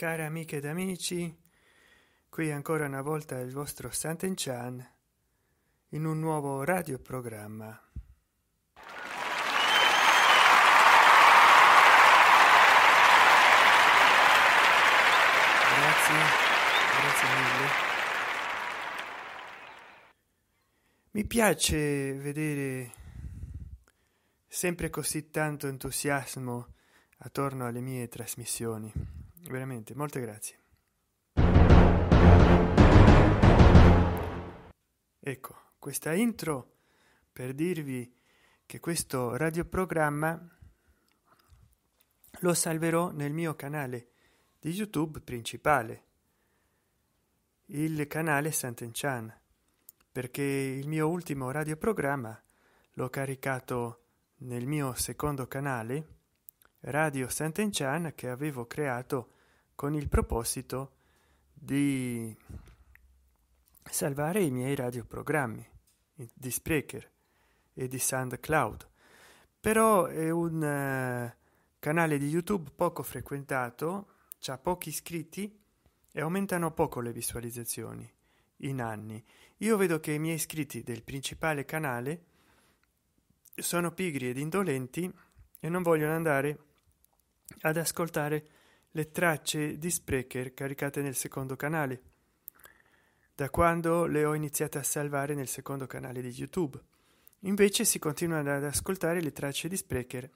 Cari amiche ed amici, qui ancora una volta il vostro Santen Chan in un nuovo radioprogramma. Grazie, grazie mille. Mi piace vedere sempre così tanto entusiasmo attorno alle mie trasmissioni veramente, molte grazie. Ecco, questa intro per dirvi che questo radioprogramma lo salverò nel mio canale di YouTube principale, il canale Sant'Enchan, perché il mio ultimo radioprogramma l'ho caricato nel mio secondo canale, Radio Sant'Enchan, che avevo creato con il proposito di salvare i miei radioprogrammi di Spreaker e di SoundCloud, però è un eh, canale di YouTube poco frequentato, ha pochi iscritti e aumentano poco le visualizzazioni in anni. Io vedo che i miei iscritti del principale canale sono pigri ed indolenti e non vogliono andare ad ascoltare le tracce di Sprecher caricate nel secondo canale, da quando le ho iniziate a salvare nel secondo canale di YouTube. Invece si continuano ad ascoltare le tracce di Sprecher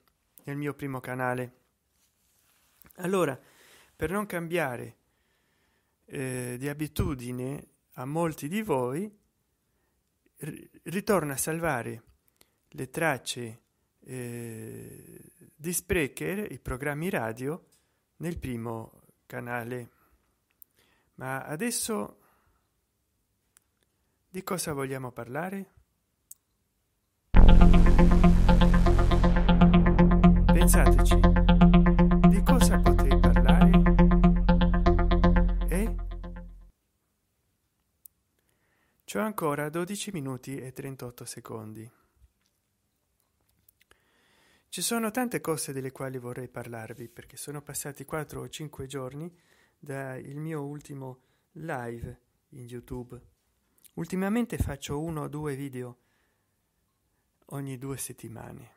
nel mio primo canale. Allora, per non cambiare eh, di abitudine a molti di voi, ritorno a salvare le tracce eh, di Sprecher, i programmi radio, nel primo canale ma adesso di cosa vogliamo parlare pensateci di cosa potrei parlare e c'ho ancora 12 minuti e 38 secondi ci sono tante cose delle quali vorrei parlarvi perché sono passati 4 o 5 giorni dal mio ultimo live in YouTube. Ultimamente faccio uno o due video ogni due settimane.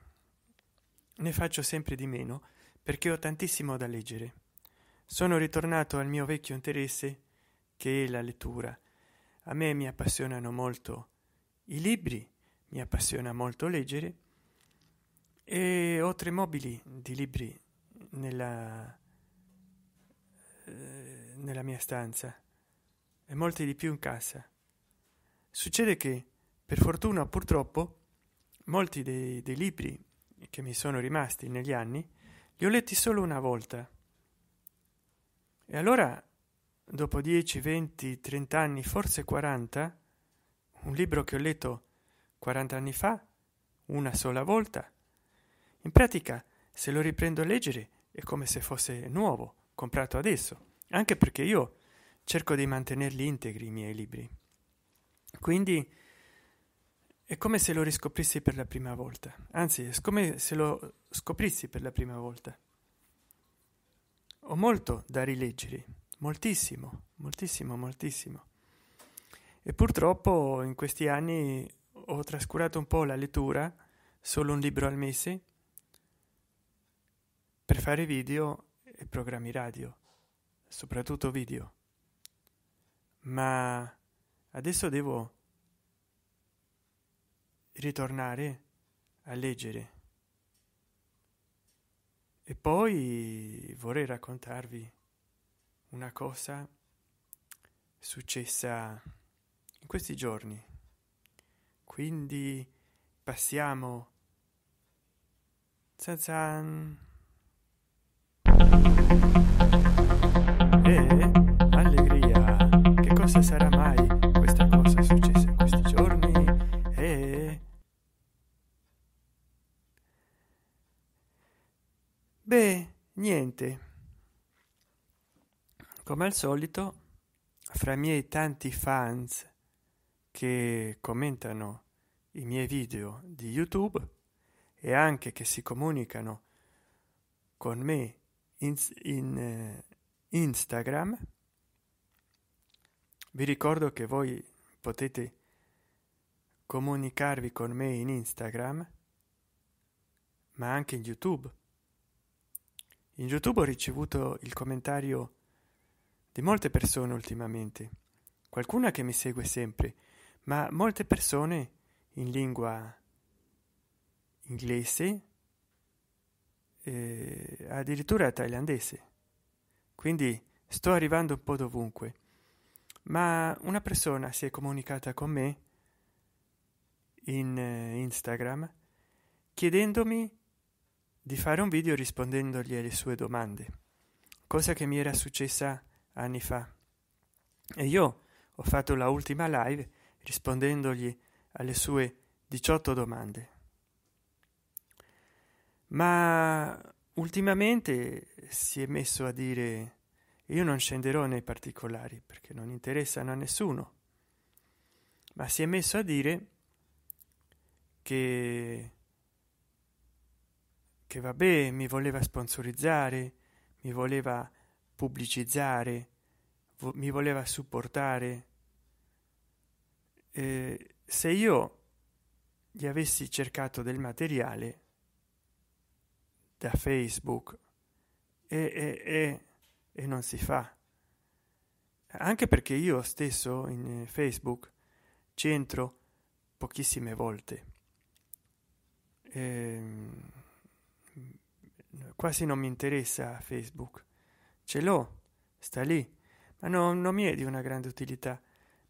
Ne faccio sempre di meno perché ho tantissimo da leggere. Sono ritornato al mio vecchio interesse che è la lettura. A me mi appassionano molto i libri, mi appassiona molto leggere e ho tre mobili di libri nella, eh, nella mia stanza e molti di più in casa. Succede che, per fortuna o purtroppo, molti dei, dei libri che mi sono rimasti negli anni li ho letti solo una volta. E allora, dopo 10, 20, 30 anni, forse 40, un libro che ho letto 40 anni fa, una sola volta, in pratica, se lo riprendo a leggere è come se fosse nuovo, comprato adesso, anche perché io cerco di mantenerli integri i miei libri. Quindi è come se lo riscoprissi per la prima volta, anzi è come se lo scoprissi per la prima volta. Ho molto da rileggere, moltissimo, moltissimo, moltissimo. E purtroppo in questi anni ho trascurato un po' la lettura, solo un libro al mese, per fare video e programmi radio, soprattutto video. Ma adesso devo ritornare a leggere. E poi vorrei raccontarvi una cosa successa in questi giorni. Quindi passiamo. senza Beh, niente. Come al solito, fra i miei tanti fans che commentano i miei video di YouTube e anche che si comunicano con me in, in eh, Instagram, vi ricordo che voi potete comunicarvi con me in Instagram, ma anche in YouTube in YouTube ho ricevuto il commentario di molte persone ultimamente, qualcuna che mi segue sempre, ma molte persone in lingua inglese, eh, addirittura thailandese. Quindi sto arrivando un po' dovunque. Ma una persona si è comunicata con me in eh, Instagram chiedendomi di fare un video rispondendogli alle sue domande, cosa che mi era successa anni fa. E io ho fatto la ultima live rispondendogli alle sue 18 domande. Ma ultimamente si è messo a dire io non scenderò nei particolari perché non interessano a nessuno, ma si è messo a dire che che vabbè mi voleva sponsorizzare, mi voleva pubblicizzare, vo- mi voleva supportare. E se io gli avessi cercato del materiale da Facebook e, e, e, e non si fa. Anche perché io stesso in Facebook centro pochissime volte. Ehm quasi non mi interessa Facebook. Ce l'ho, sta lì, ma no, non mi è di una grande utilità.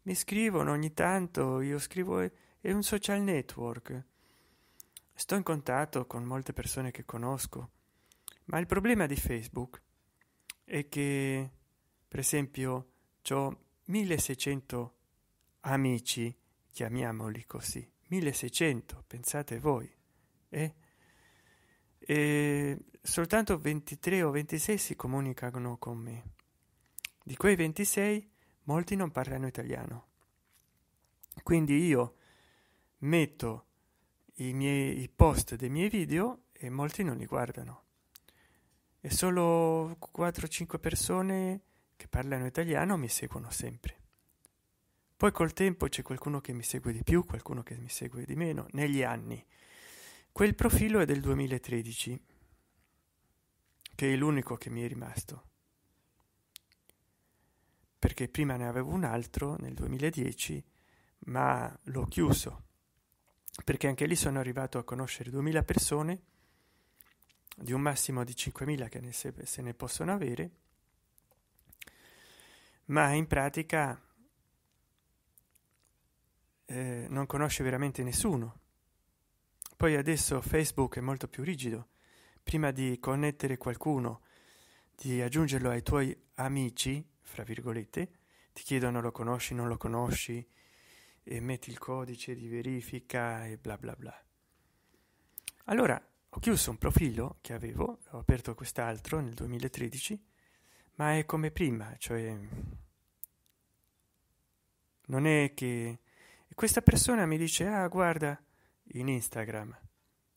Mi scrivono ogni tanto, io scrivo, è, un social network. Sto in contatto con molte persone che conosco, ma il problema di Facebook è che, per esempio, ho 1600 amici, chiamiamoli così, 1600, pensate voi, e... Eh? e soltanto 23 o 26 si comunicano con me. Di quei 26 molti non parlano italiano. Quindi io metto i miei i post dei miei video e molti non li guardano. E solo 4-5 persone che parlano italiano mi seguono sempre. Poi col tempo c'è qualcuno che mi segue di più, qualcuno che mi segue di meno, negli anni. Quel profilo è del 2013, che è l'unico che mi è rimasto, perché prima ne avevo un altro nel 2010, ma l'ho chiuso, perché anche lì sono arrivato a conoscere 2000 persone, di un massimo di 5000 che ne se, se ne possono avere, ma in pratica eh, non conosce veramente nessuno poi adesso Facebook è molto più rigido. Prima di connettere qualcuno, di aggiungerlo ai tuoi amici, fra virgolette, ti chiedono lo conosci, non lo conosci, e metti il codice di verifica e bla bla bla. Allora ho chiuso un profilo che avevo, ho aperto quest'altro nel 2013, ma è come prima, cioè non è che questa persona mi dice ah guarda in Instagram,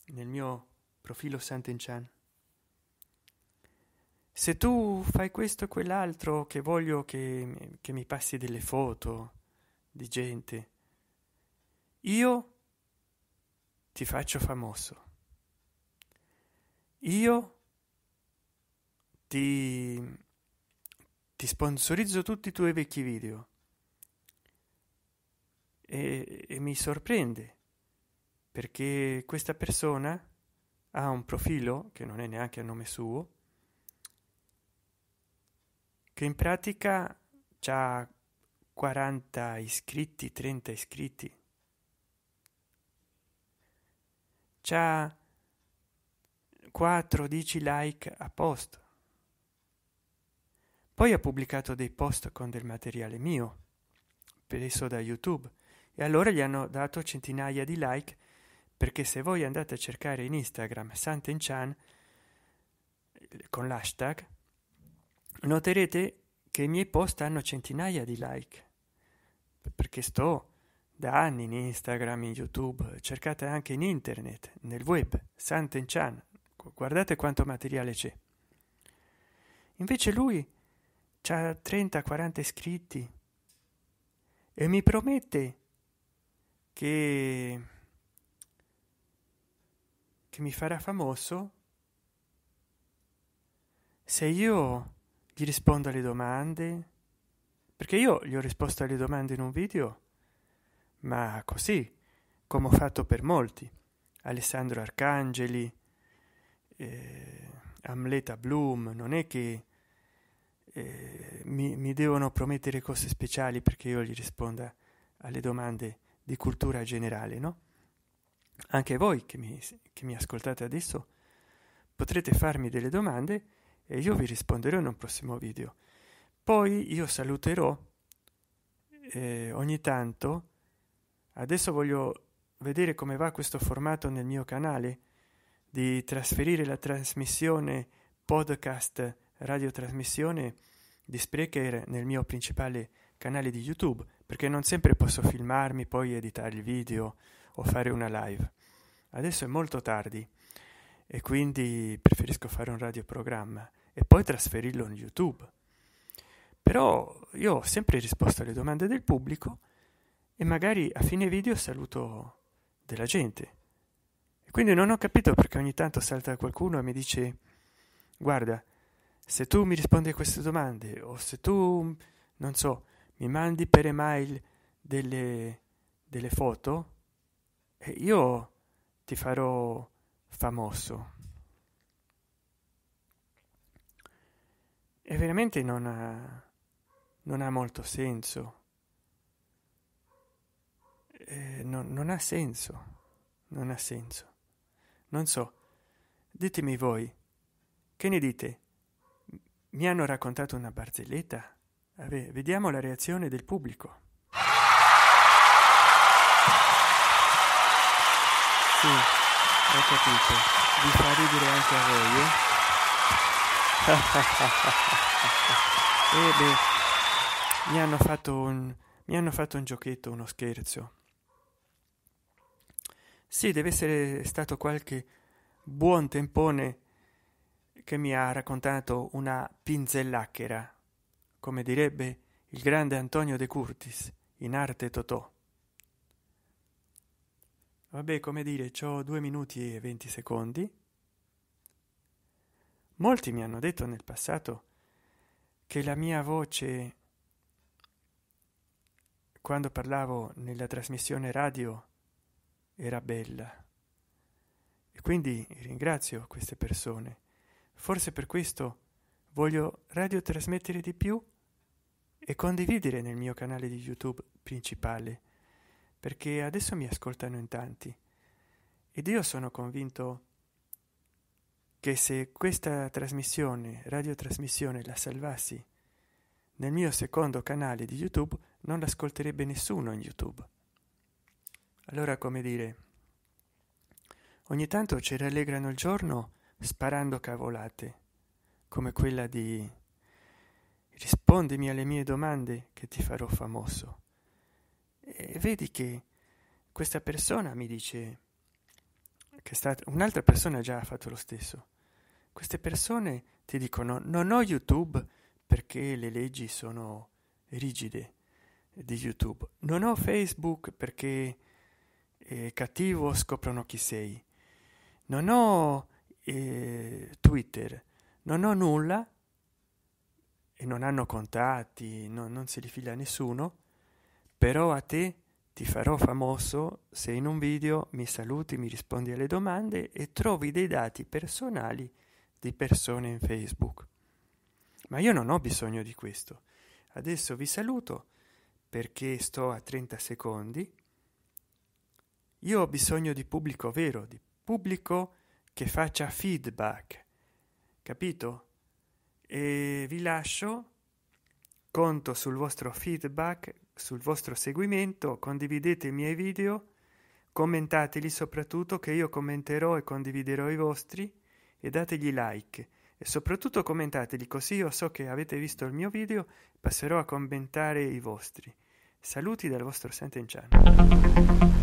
nel mio profilo Sant'Enchan. Se tu fai questo o quell'altro che voglio che, che mi passi delle foto di gente, io ti faccio famoso. Io ti, ti sponsorizzo tutti i tuoi vecchi video. E, e mi sorprende perché questa persona ha un profilo che non è neanche a nome suo, che in pratica ha 40 iscritti, 30 iscritti. C'ha 4-10 like a post. Poi ha pubblicato dei post con del materiale mio, preso da YouTube, e allora gli hanno dato centinaia di like perché se voi andate a cercare in Instagram Sant'Enchan con l'hashtag noterete che i miei post hanno centinaia di like perché sto da anni in Instagram, in YouTube, cercate anche in internet, nel web, Sant'Enchan, guardate quanto materiale c'è. Invece lui ha 30-40 iscritti e mi promette che che mi farà famoso? Se io gli rispondo alle domande, perché io gli ho risposto alle domande in un video, ma così, come ho fatto per molti, Alessandro Arcangeli, eh, Amleta Bloom, non è che eh, mi, mi devono promettere cose speciali perché io gli risponda alle domande di cultura generale, no? Anche voi che mi, che mi ascoltate adesso potrete farmi delle domande e io vi risponderò in un prossimo video. Poi io saluterò eh, ogni tanto. Adesso voglio vedere come va questo formato nel mio canale di trasferire la trasmissione podcast radiotrasmissione di Sprecher nel mio principale canale di YouTube, perché non sempre posso filmarmi, poi editare il video, o fare una live. Adesso è molto tardi e quindi preferisco fare un radioprogramma e poi trasferirlo in YouTube. Però io ho sempre risposto alle domande del pubblico e magari a fine video saluto della gente. E quindi non ho capito perché ogni tanto salta qualcuno e mi dice guarda, se tu mi rispondi a queste domande o se tu, non so, mi mandi per email delle, delle foto, e io ti farò famoso. E veramente non ha, eh, non ha molto senso. Eh, no, non ha senso, non ha senso. Non so, ditemi voi, che ne dite? Mi hanno raccontato una barzelletta? Vabbè, vediamo la reazione del pubblico. Sì, ho capito. Vi fa ridere anche a voi, eh? e eh, beh, mi hanno fatto un... Mi hanno fatto un giochetto, uno scherzo. Sì, deve essere stato qualche buon tempone che mi ha raccontato una pinzellacchera, come direbbe il grande Antonio De Curtis in arte Totò. Vabbè, come dire, ho due minuti e venti secondi. Molti mi hanno detto nel passato che la mia voce, quando parlavo nella trasmissione radio, era bella. E quindi ringrazio queste persone. Forse per questo voglio radiotrasmettere di più e condividere nel mio canale di YouTube principale perché adesso mi ascoltano in tanti ed io sono convinto che se questa trasmissione, radiotrasmissione, la salvassi nel mio secondo canale di YouTube, non l'ascolterebbe nessuno in YouTube. Allora, come dire, ogni tanto ci rallegrano il giorno sparando cavolate, come quella di rispondimi alle mie domande che ti farò famoso eh, vedi che questa persona mi dice che è stata un'altra persona già ha fatto lo stesso. Queste persone ti dicono non ho YouTube perché le leggi sono rigide di YouTube, non ho Facebook perché eh, cattivo scoprono chi sei, non ho eh, Twitter, non ho nulla e non hanno contatti, no, non se li fila nessuno però a te ti farò famoso se in un video mi saluti, mi rispondi alle domande e trovi dei dati personali di persone in Facebook. Ma io non ho bisogno di questo. Adesso vi saluto perché sto a 30 secondi. Io ho bisogno di pubblico vero, di pubblico che faccia feedback. Capito? E vi lascio, conto sul vostro feedback, sul vostro seguimento, condividete i miei video, commentateli soprattutto che io commenterò e condividerò i vostri e dategli like e soprattutto commentateli così io so che avete visto il mio video passerò a commentare i vostri. Saluti dal vostro Senten